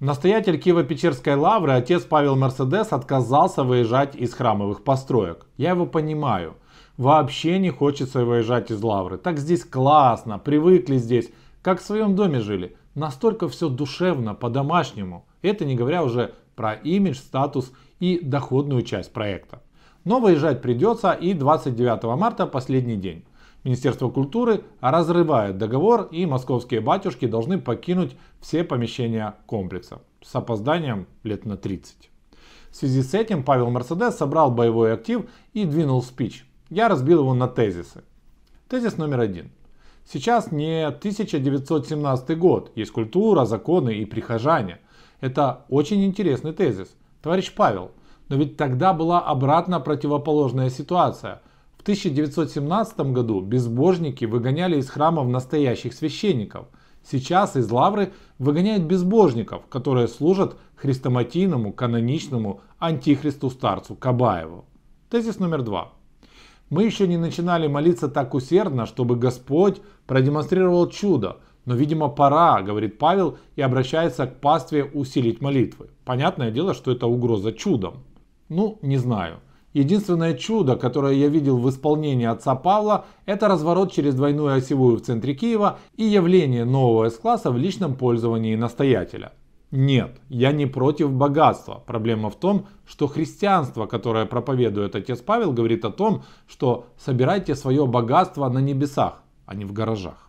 Настоятель Киево-Печерской лавры, отец Павел Мерседес, отказался выезжать из храмовых построек. Я его понимаю. Вообще не хочется выезжать из лавры. Так здесь классно, привыкли здесь, как в своем доме жили. Настолько все душевно, по-домашнему. Это не говоря уже про имидж, статус и доходную часть проекта. Но выезжать придется и 29 марта последний день. Министерство культуры разрывает договор и московские батюшки должны покинуть все помещения комплекса с опозданием лет на 30. В связи с этим Павел Мерседес собрал боевой актив и двинул спич. Я разбил его на тезисы. Тезис номер один. Сейчас не 1917 год, есть культура, законы и прихожане. Это очень интересный тезис. Товарищ Павел, но ведь тогда была обратно противоположная ситуация – 1917 году безбожники выгоняли из храмов настоящих священников. Сейчас из лавры выгоняют безбожников, которые служат хрестоматийному, каноничному антихристу старцу Кабаеву. Тезис номер два. Мы еще не начинали молиться так усердно, чтобы Господь продемонстрировал чудо, но, видимо, пора, говорит Павел и обращается к пастве усилить молитвы. Понятное дело, что это угроза чудом. Ну, не знаю. Единственное чудо, которое я видел в исполнении отца Павла, это разворот через двойную осевую в центре Киева и явление нового С-класса в личном пользовании настоятеля. Нет, я не против богатства. Проблема в том, что христианство, которое проповедует отец Павел, говорит о том, что собирайте свое богатство на небесах, а не в гаражах.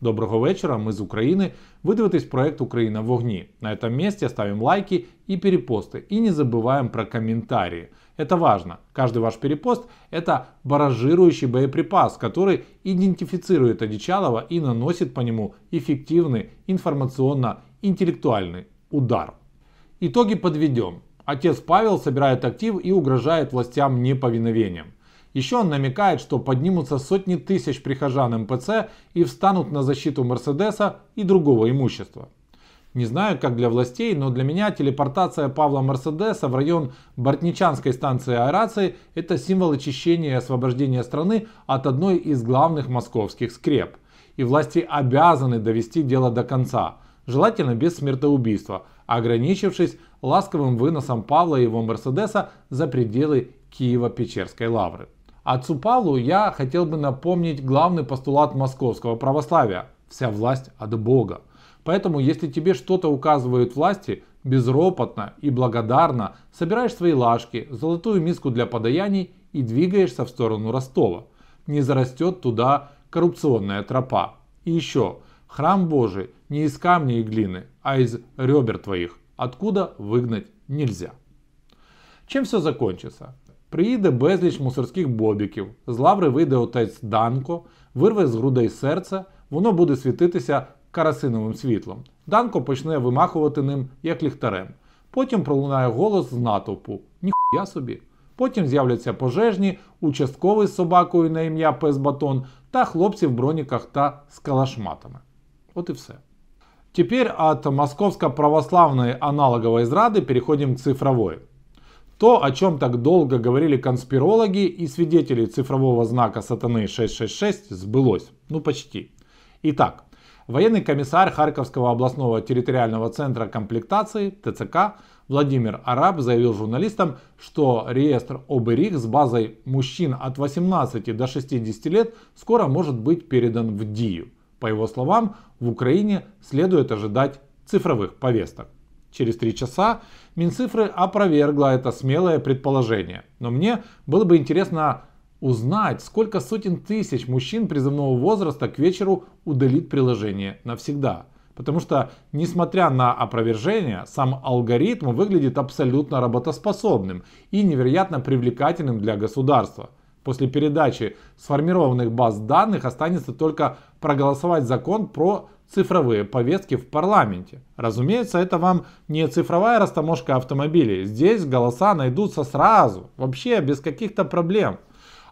Доброго вечера, мы из Украины. Вы дивитесь проект «Украина в огне". На этом месте ставим лайки и перепосты. И не забываем про комментарии. Это важно. Каждый ваш перепост – это баражирующий боеприпас, который идентифицирует одичалого и наносит по нему эффективный информационно-интеллектуальный удар. Итоги подведем. Отец Павел собирает актив и угрожает властям неповиновением. Еще он намекает, что поднимутся сотни тысяч прихожан МПЦ и встанут на защиту Мерседеса и другого имущества. Не знаю, как для властей, но для меня телепортация Павла Мерседеса в район Бортничанской станции аэрации – это символ очищения и освобождения страны от одной из главных московских скреп. И власти обязаны довести дело до конца, желательно без смертоубийства, ограничившись ласковым выносом Павла и его Мерседеса за пределы Киева-Печерской лавры. А Цупалу я хотел бы напомнить главный постулат московского православия – вся власть от Бога. Поэтому, если тебе что-то указывают власти, безропотно и благодарно собираешь свои лажки, золотую миску для подаяний и двигаешься в сторону Ростова. Не зарастет туда коррупционная тропа. И еще, храм Божий не из камня и глины, а из ребер твоих, откуда выгнать нельзя. Чем все закончится? Приїде безліч мусорських бобіків, з лаври вийде отець Данко, вирве з грудей серце, воно буде світитися карасиновим світлом. Данко почне вимахувати ним як ліхтарем. Потім пролунає голос з натовпу Ніхуя собі. Потім з'являться пожежні, участковий з собакою на ім'я Пес Батон та хлопці в броніках та з калашматами. От і все. Тепер от московско-православной аналоговой израды переходим к цифровой. То, о чем так долго говорили конспирологи и свидетели цифрового знака сатаны 666, сбылось. Ну почти. Итак, военный комиссар Харьковского областного территориального центра комплектации ТЦК Владимир Араб заявил журналистам, что реестр ОБРИХ с базой мужчин от 18 до 60 лет скоро может быть передан в ДИЮ. По его словам, в Украине следует ожидать цифровых повесток. Через три часа Минцифры опровергла это смелое предположение. Но мне было бы интересно узнать, сколько сотен тысяч мужчин призывного возраста к вечеру удалит приложение навсегда. Потому что, несмотря на опровержение, сам алгоритм выглядит абсолютно работоспособным и невероятно привлекательным для государства – после передачи сформированных баз данных останется только проголосовать закон про цифровые повестки в парламенте. Разумеется, это вам не цифровая растаможка автомобилей. Здесь голоса найдутся сразу, вообще без каких-то проблем.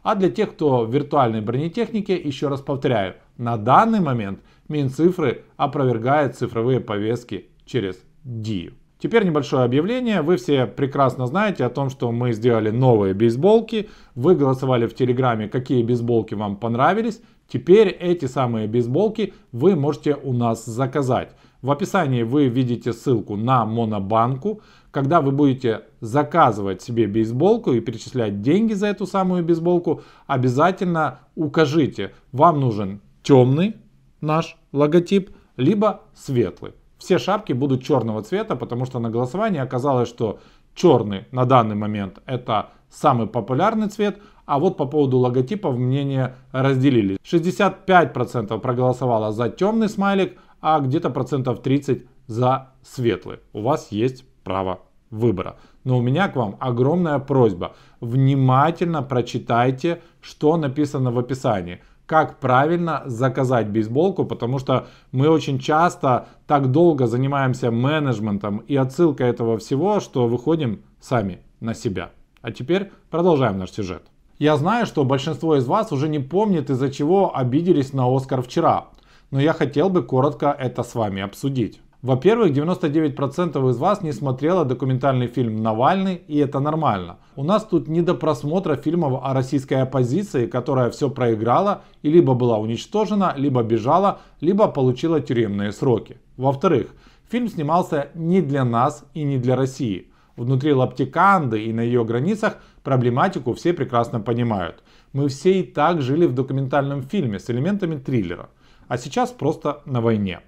А для тех, кто в виртуальной бронетехнике, еще раз повторяю, на данный момент Минцифры опровергает цифровые повестки через ДИЮ. Теперь небольшое объявление. Вы все прекрасно знаете о том, что мы сделали новые бейсболки. Вы голосовали в Телеграме, какие бейсболки вам понравились. Теперь эти самые бейсболки вы можете у нас заказать. В описании вы видите ссылку на монобанку. Когда вы будете заказывать себе бейсболку и перечислять деньги за эту самую бейсболку, обязательно укажите, вам нужен темный наш логотип, либо светлый все шапки будут черного цвета, потому что на голосовании оказалось, что черный на данный момент это самый популярный цвет, а вот по поводу логотипов мнения разделились. 65% проголосовало за темный смайлик, а где-то процентов 30 за светлый. У вас есть право выбора. Но у меня к вам огромная просьба. Внимательно прочитайте, что написано в описании как правильно заказать бейсболку, потому что мы очень часто так долго занимаемся менеджментом и отсылкой этого всего, что выходим сами на себя. А теперь продолжаем наш сюжет. Я знаю, что большинство из вас уже не помнит, из-за чего обиделись на Оскар вчера, но я хотел бы коротко это с вами обсудить. Во-первых, 99% из вас не смотрело документальный фильм «Навальный», и это нормально. У нас тут не до просмотра фильмов о российской оппозиции, которая все проиграла и либо была уничтожена, либо бежала, либо получила тюремные сроки. Во-вторых, фильм снимался не для нас и не для России. Внутри Лаптиканды и на ее границах проблематику все прекрасно понимают. Мы все и так жили в документальном фильме с элементами триллера, а сейчас просто на войне.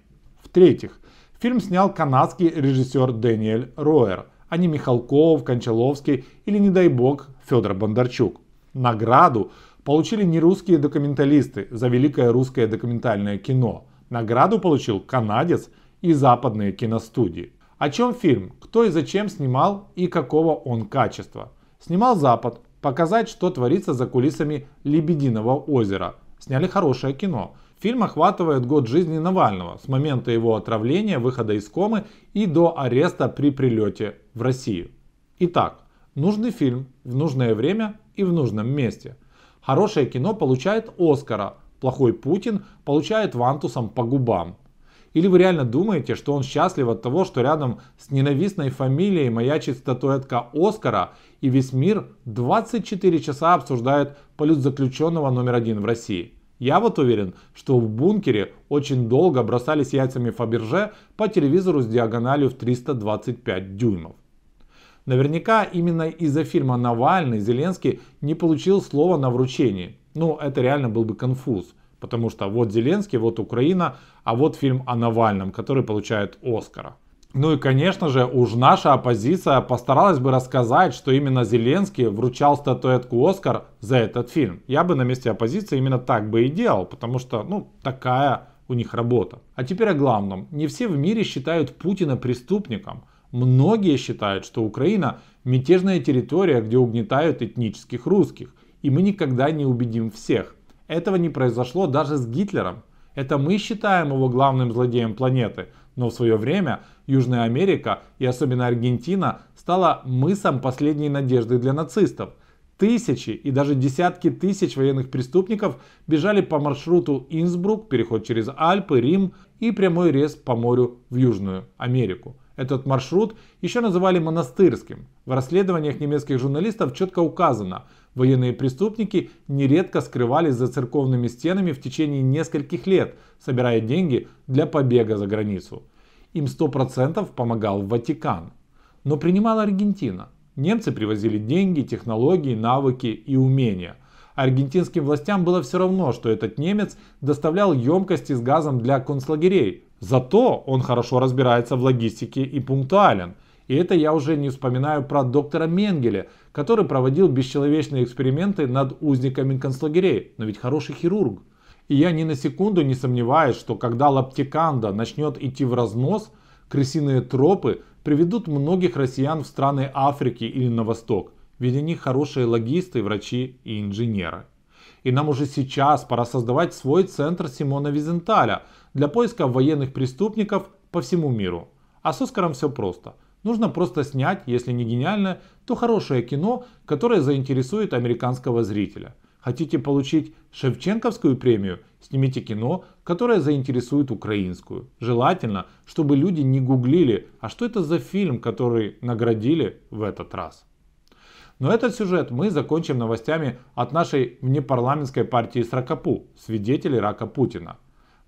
В-третьих, Фильм снял канадский режиссер Дэниэль Роер, а не Михалков, Кончаловский или, не дай бог, Федор Бондарчук. Награду получили не русские документалисты за великое русское документальное кино. Награду получил канадец и западные киностудии. О чем фильм, кто и зачем снимал и какого он качества. Снимал Запад, показать, что творится за кулисами Лебединого озера. Сняли хорошее кино. Фильм охватывает год жизни Навального с момента его отравления, выхода из комы и до ареста при прилете в Россию. Итак, нужный фильм в нужное время и в нужном месте. Хорошее кино получает Оскара, плохой Путин получает Вантусом по губам. Или вы реально думаете, что он счастлив от того, что рядом с ненавистной фамилией маячит статуэтка Оскара и весь мир 24 часа обсуждает полет заключенного номер один в России? Я вот уверен, что в бункере очень долго бросались яйцами Фаберже по телевизору с диагональю в 325 дюймов. Наверняка именно из-за фильма «Навальный» Зеленский не получил слова на вручении. Ну, это реально был бы конфуз. Потому что вот Зеленский, вот Украина, а вот фильм о Навальном, который получает Оскара. Ну и, конечно же, уж наша оппозиция постаралась бы рассказать, что именно Зеленский вручал статуэтку «Оскар» за этот фильм. Я бы на месте оппозиции именно так бы и делал, потому что, ну, такая у них работа. А теперь о главном. Не все в мире считают Путина преступником. Многие считают, что Украина – мятежная территория, где угнетают этнических русских. И мы никогда не убедим всех. Этого не произошло даже с Гитлером. Это мы считаем его главным злодеем планеты, но в свое время Южная Америка и особенно Аргентина стала мысом последней надежды для нацистов. Тысячи и даже десятки тысяч военных преступников бежали по маршруту Инсбрук, переход через Альпы, Рим и прямой рез по морю в Южную Америку. Этот маршрут еще называли монастырским. В расследованиях немецких журналистов четко указано, военные преступники нередко скрывались за церковными стенами в течение нескольких лет, собирая деньги для побега за границу. Им 100% помогал Ватикан. Но принимала Аргентина. Немцы привозили деньги, технологии, навыки и умения аргентинским властям было все равно, что этот немец доставлял емкости с газом для концлагерей. Зато он хорошо разбирается в логистике и пунктуален. И это я уже не вспоминаю про доктора Менгеле, который проводил бесчеловечные эксперименты над узниками концлагерей. Но ведь хороший хирург. И я ни на секунду не сомневаюсь, что когда лаптиканда начнет идти в разнос, крысиные тропы приведут многих россиян в страны Африки или на восток ведь они хорошие логисты, врачи и инженеры. И нам уже сейчас пора создавать свой центр Симона Визенталя для поиска военных преступников по всему миру. А с Оскаром все просто. Нужно просто снять, если не гениальное, то хорошее кино, которое заинтересует американского зрителя. Хотите получить Шевченковскую премию? Снимите кино, которое заинтересует украинскую. Желательно, чтобы люди не гуглили, а что это за фильм, который наградили в этот раз. Но этот сюжет мы закончим новостями от нашей внепарламентской партии Сракопу, свидетелей рака Путина.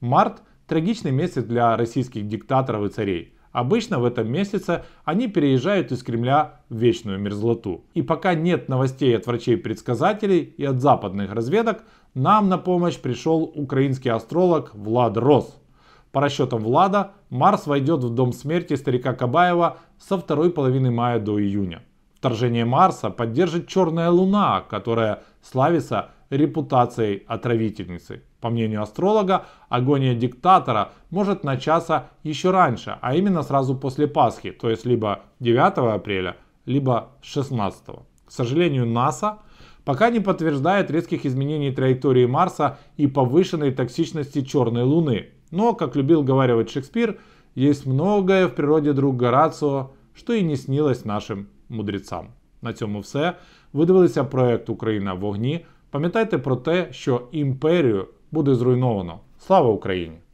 Март – трагичный месяц для российских диктаторов и царей. Обычно в этом месяце они переезжают из Кремля в вечную мерзлоту. И пока нет новостей от врачей-предсказателей и от западных разведок, нам на помощь пришел украинский астролог Влад Рос. По расчетам Влада, Марс войдет в дом смерти старика Кабаева со второй половины мая до июня. Вторжение Марса поддержит черная луна, которая славится репутацией отравительницы. По мнению астролога, агония диктатора может начаться еще раньше, а именно сразу после Пасхи, то есть либо 9 апреля, либо 16. К сожалению, НАСА пока не подтверждает резких изменений траектории Марса и повышенной токсичности черной Луны. Но, как любил говаривать Шекспир, есть многое в природе друг Горацио, что и не снилось нашим мудрецам. На цьому все. Ви дивилися проект Україна в вогні. Пам'ятайте про те, що імперію буде зруйновано. Слава Україні!